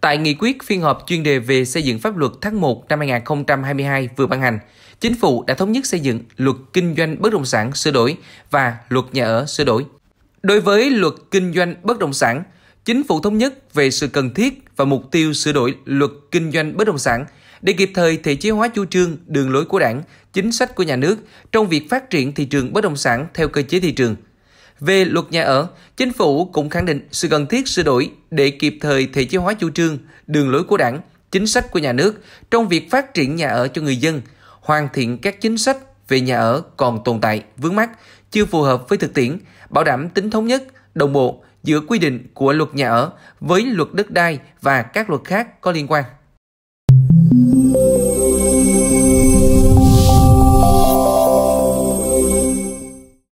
Tại nghị quyết phiên họp chuyên đề về xây dựng pháp luật tháng 1 năm 2022 vừa ban hành, Chính phủ đã thống nhất xây dựng luật kinh doanh bất động sản sửa đổi và luật nhà ở sửa đổi. Đối với luật kinh doanh bất động sản, Chính phủ thống nhất về sự cần thiết và mục tiêu sửa đổi luật kinh doanh bất động sản để kịp thời thể chế hóa chủ trương, đường lối của đảng, chính sách của nhà nước trong việc phát triển thị trường bất động sản theo cơ chế thị trường – về luật nhà ở, chính phủ cũng khẳng định sự cần thiết sửa đổi để kịp thời thể chế hóa chủ trương, đường lối của đảng, chính sách của nhà nước trong việc phát triển nhà ở cho người dân, hoàn thiện các chính sách về nhà ở còn tồn tại, vướng mắc, chưa phù hợp với thực tiễn, bảo đảm tính thống nhất, đồng bộ giữa quy định của luật nhà ở với luật đất đai và các luật khác có liên quan.